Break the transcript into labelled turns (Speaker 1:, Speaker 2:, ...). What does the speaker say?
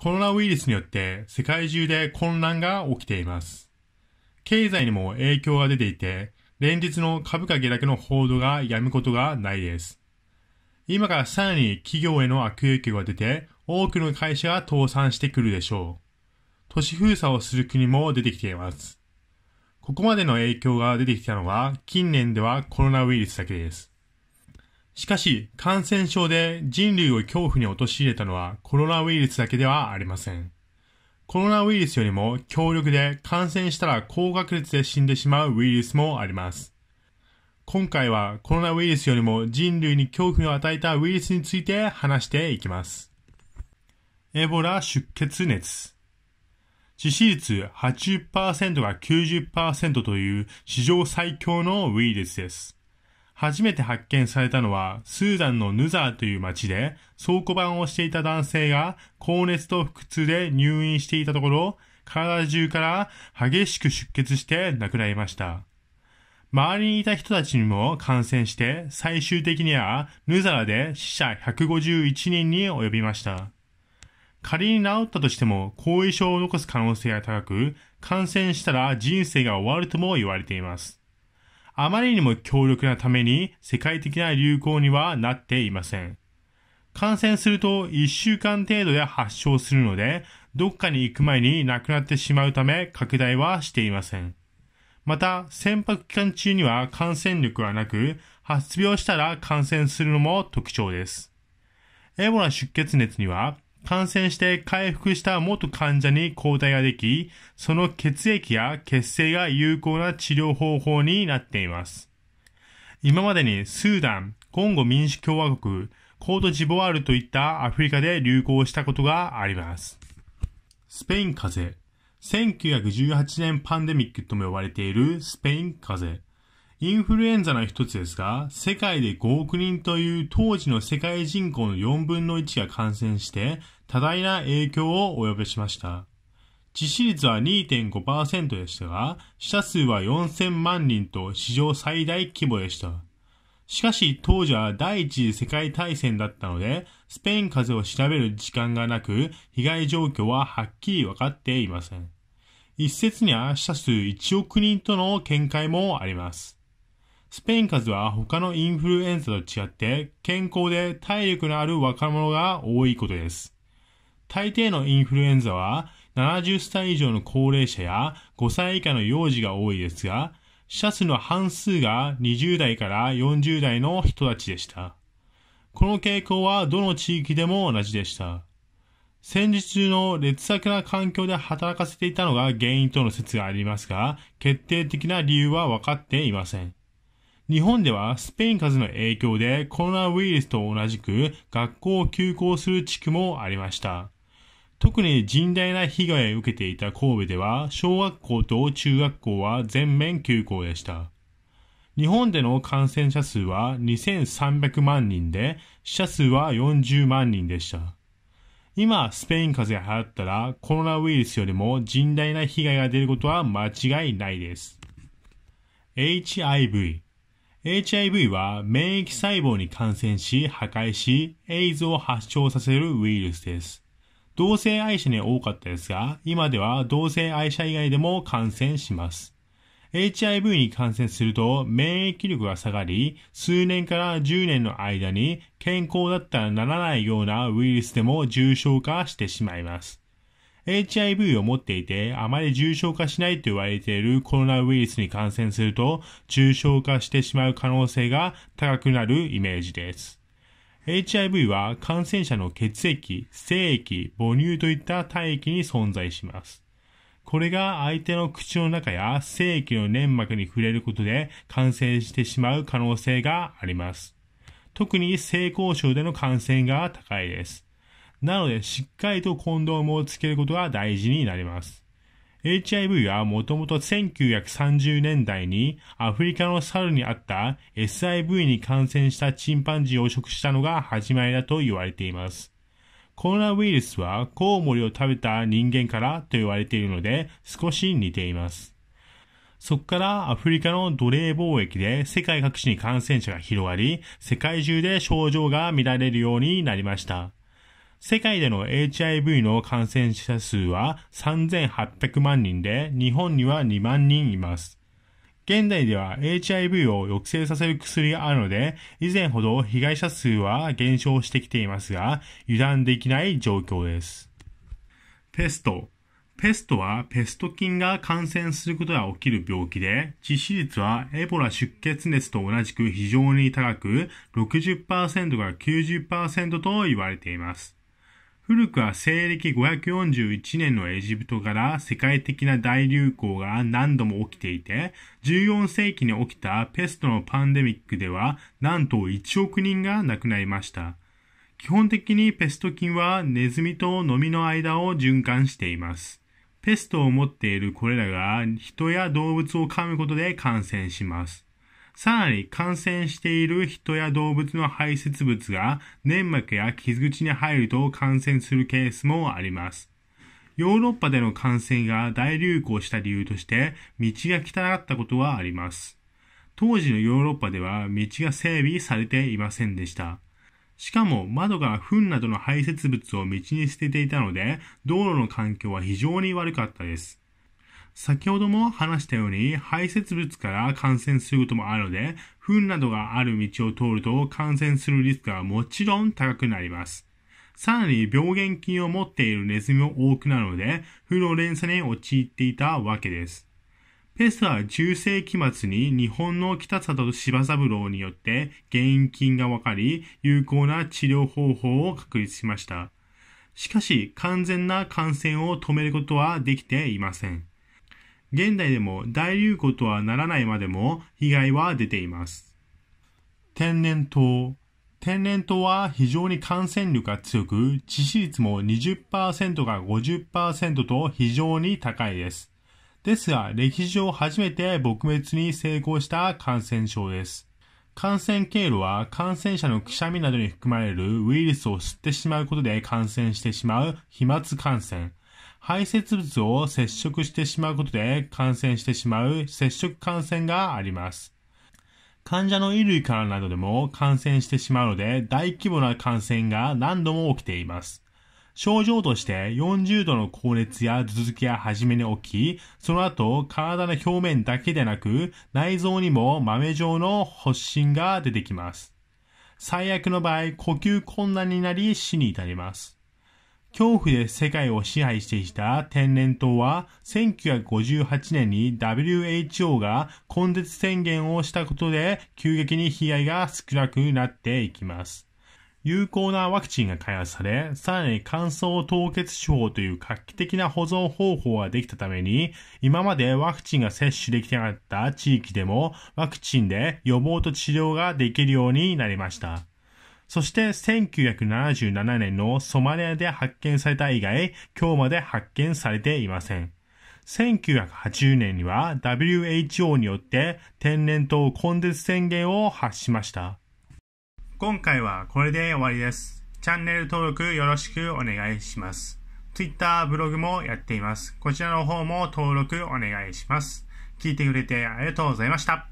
Speaker 1: コロナウイルスによって世界中で混乱が起きています。経済にも影響が出ていて、連日の株価下落の報道がやむことがないです。今からさらに企業への悪影響が出て、多くの会社が倒産してくるでしょう。都市封鎖をする国も出てきています。ここまでの影響が出てきたのは、近年ではコロナウイルスだけです。しかし、感染症で人類を恐怖に陥れたのはコロナウイルスだけではありません。コロナウイルスよりも強力で感染したら高確率で死んでしまうウイルスもあります。今回はコロナウイルスよりも人類に恐怖を与えたウイルスについて話していきます。エボラ出血熱。致死率80%が90%という史上最強のウイルスです。初めて発見されたのは、スーダンのヌザーという町で、倉庫番をしていた男性が、高熱と腹痛で入院していたところ、体中から激しく出血して亡くなりました。周りにいた人たちにも感染して、最終的にはヌザーで死者151人に及びました。仮に治ったとしても後遺症を残す可能性が高く、感染したら人生が終わるとも言われています。あまりにも強力なために世界的な流行にはなっていません。感染すると1週間程度で発症するので、どっかに行く前に亡くなってしまうため拡大はしていません。また、船舶期間中には感染力はなく、発病したら感染するのも特徴です。エボラ出血熱には感染して回復した元患者に抗体ができ、その血液や血清が有効な治療方法になっています。今までにスーダン、コンゴ民主共和国、コートジボワールといったアフリカで流行したことがあります。スペイン風邪。1918年パンデミックとも呼ばれているスペイン風邪。インフルエンザの一つですが、世界で5億人という当時の世界人口の4分の1が感染して多大な影響を及ぼしました。致死率は2.5%でしたが、死者数は4000万人と史上最大規模でした。しかし当時は第一次世界大戦だったので、スペイン風邪を調べる時間がなく、被害状況ははっきり分かっていません。一説には死者数1億人との見解もあります。スペイン風邪は他のインフルエンザと違って、健康で体力のある若者が多いことです。大抵のインフルエンザは70歳以上の高齢者や5歳以下の幼児が多いですが、死者数の半数が20代から40代の人たちでした。この傾向はどの地域でも同じでした。戦時中の劣悪な環境で働かせていたのが原因との説がありますが、決定的な理由は分かっていません。日本ではスペイン風邪の影響でコロナウイルスと同じく学校を休校する地区もありました。特に甚大な被害を受けていた神戸では、小学校と中学校は全面休校でした。日本での感染者数は2300万人で、死者数は40万人でした。今、スペイン風邪が流行ったら、コロナウイルスよりも甚大な被害が出ることは間違いないです。HIV。HIV は免疫細胞に感染し、破壊し、エイズを発症させるウイルスです。同性愛者に多かったですが、今では同性愛者以外でも感染します。HIV に感染すると免疫力が下がり、数年から10年の間に健康だったらならないようなウイルスでも重症化してしまいます。HIV を持っていてあまり重症化しないと言われているコロナウイルスに感染すると重症化してしまう可能性が高くなるイメージです。HIV は感染者の血液、精液、母乳といった体液に存在します。これが相手の口の中や精液の粘膜に触れることで感染してしまう可能性があります。特に性交渉での感染が高いです。なので、しっかりとコンドームをつけることが大事になります。HIV はもともと1930年代にアフリカの猿にあった SIV に感染したチンパンジーを食したのが始まりだと言われています。コロナウイルスはコウモリを食べた人間からと言われているので少し似ています。そこからアフリカの奴隷貿易で世界各地に感染者が広がり、世界中で症状が見られるようになりました。世界での HIV の感染者数は3800万人で、日本には2万人います。現代では HIV を抑制させる薬があるので、以前ほど被害者数は減少してきていますが、油断できない状況です。ペスト。ペストはペスト菌が感染することが起きる病気で、致死率はエボラ出血熱と同じく非常に高く、60%から90%と言われています。古くは西暦541年のエジプトから世界的な大流行が何度も起きていて、14世紀に起きたペストのパンデミックでは、なんと1億人が亡くなりました。基本的にペスト菌はネズミとノミの間を循環しています。ペストを持っているこれらが人や動物を噛むことで感染します。さらに感染している人や動物の排泄物が粘膜や傷口に入ると感染するケースもあります。ヨーロッパでの感染が大流行した理由として道が汚かったことはあります。当時のヨーロッパでは道が整備されていませんでした。しかも窓から糞などの排泄物を道に捨てていたので、道路の環境は非常に悪かったです。先ほども話したように排泄物から感染することもあるので、糞などがある道を通ると感染するリスクはもちろん高くなります。さらに病原菌を持っているネズミも多くなるので、負の連鎖に陥っていたわけです。ペストは10世紀末に日本の北里と柴三郎によって原因菌が分かり、有効な治療方法を確立しました。しかし、完全な感染を止めることはできていません。現代でも大流行とはならないまでも被害は出ています。天然痘。天然痘は非常に感染力が強く、致死率も20%か50%と非常に高いです。ですが、歴史上初めて撲滅に成功した感染症です。感染経路は感染者のくしゃみなどに含まれるウイルスを吸ってしまうことで感染してしまう飛沫感染。排泄物を接触してしまうことで感染してしまう接触感染があります。患者の衣類からなどでも感染してしまうので大規模な感染が何度も起きています。症状として40度の高熱や頭突きが初めに起き、その後体の表面だけでなく内臓にも豆状の発疹が出てきます。最悪の場合、呼吸困難になり死に至ります。恐怖で世界を支配していた天然痘は、1958年に WHO が根絶宣言をしたことで、急激に被害が少なくなっていきます。有効なワクチンが開発され、さらに乾燥凍結手法という画期的な保存方法ができたために、今までワクチンが接種できなかった地域でも、ワクチンで予防と治療ができるようになりました。そして1977年のソマリアで発見された以外、今日まで発見されていません。1980年には WHO によって天然痘根絶宣言を発しました。今回はこれで終わりです。チャンネル登録よろしくお願いします。Twitter、ブログもやっています。こちらの方も登録お願いします。聞いてくれてありがとうございました。